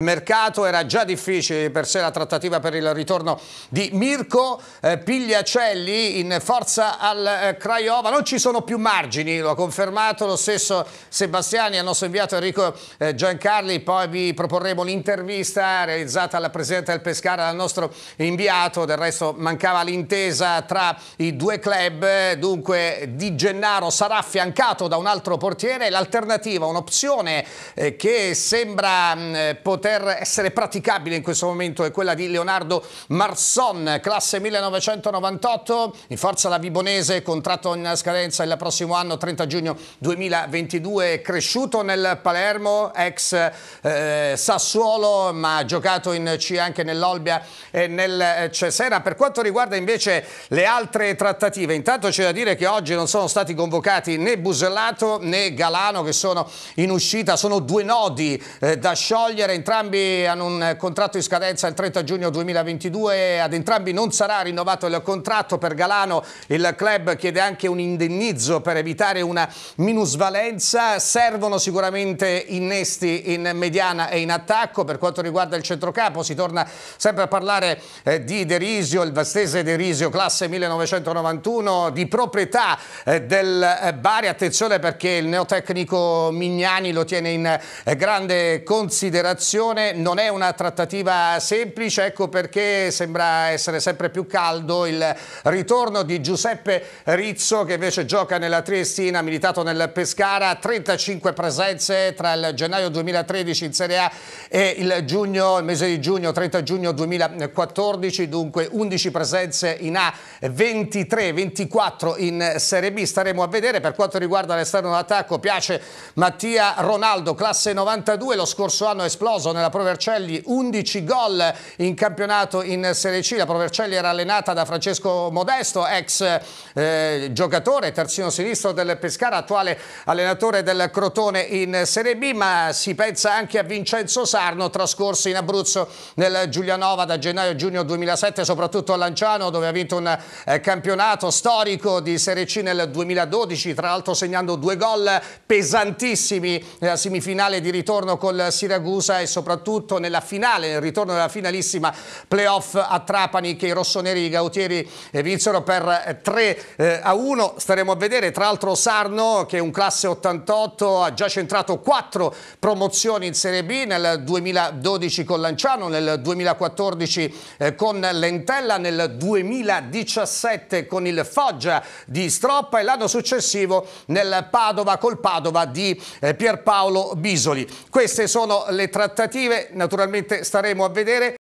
mercato era già difficile per sé la trattativa per il ritorno di Mirko eh, Pigliacelli in forza al eh, Craiova non ci sono più margini lo ha confermato lo stesso Sebastiani al nostro inviato Enrico eh, Giancarli poi vi proporremo l'intervista realizzata dalla Presidente del Pescara dal nostro inviato del resto mancava l'intesa tra i due club dunque Di Gennaro sarà affiancato da un altro portiere l'alternativa un'opzione che sembra mm, poter poter essere praticabile in questo momento è quella di Leonardo Marson, classe 1998, in forza la Vibonese, contratto in scadenza il prossimo anno 30 giugno 2022, cresciuto nel Palermo, ex eh, Sassuolo, ma ha giocato in C anche nell'Olbia e nel eh, Cesena. Per quanto riguarda invece le altre trattative, intanto c'è da dire che oggi non sono stati convocati né Busellato né Galano che sono in uscita, sono due nodi eh, da sciogliere, entrambi entrambi hanno un contratto in scadenza il 30 giugno 2022, ad entrambi non sarà rinnovato il contratto. Per Galano il club chiede anche un indennizzo per evitare una minusvalenza. Servono sicuramente innesti in mediana e in attacco. Per quanto riguarda il centrocampo si torna sempre a parlare eh, di Derisio, il vastese Derisio, classe 1991, di proprietà eh, del eh, Bari. Attenzione perché il neotecnico Mignani lo tiene in grande considerazione Frosinone non è una trattativa semplice, ecco perché sembra essere sempre più caldo il ritorno di Giuseppe Rizzo che invece gioca nella Triestina, militato nel Pescara, 35 presenze tra il gennaio 2013 in Serie A e il, giugno, il mese di giugno, 30 giugno 2014, dunque 11 presenze in A, 23, 24 in Serie B, staremo a vedere per quanto riguarda l'esterno d'attacco piace Mattia Ronaldo, classe 92, lo scorso anno è esploso nella Pro Vercelli, 11 gol in campionato in Serie C. La Pro Vercelli era allenata da Francesco Modesto, ex eh, giocatore, terzino sinistro del Pescara, attuale allenatore del Crotone in Serie B, ma si pensa anche a Vincenzo Sarno, trascorso in Abruzzo nel Giulianova da gennaio a giugno 2007, soprattutto a Lanciano, dove ha vinto un eh, campionato storico di Serie C nel 2012, tra l'altro segnando due gol pesantissimi nella eh, semifinale di ritorno col Siracusa e soprattutto soprattutto nella finale, nel ritorno della finalissima playoff a Trapani che i rossoneri Gautieri eh, vinsero per 3 eh, eh, a 1. Staremo a vedere, tra l'altro Sarno che è un classe 88 ha già centrato 4 promozioni in Serie B nel 2012 con Lanciano, nel 2014 con Lentella, nel 2017 con il Foggia di Stroppa e l'anno successivo nel Padova col Padova di Pierpaolo Bisoli. Queste sono le trattative alternative, naturalmente staremo a vedere.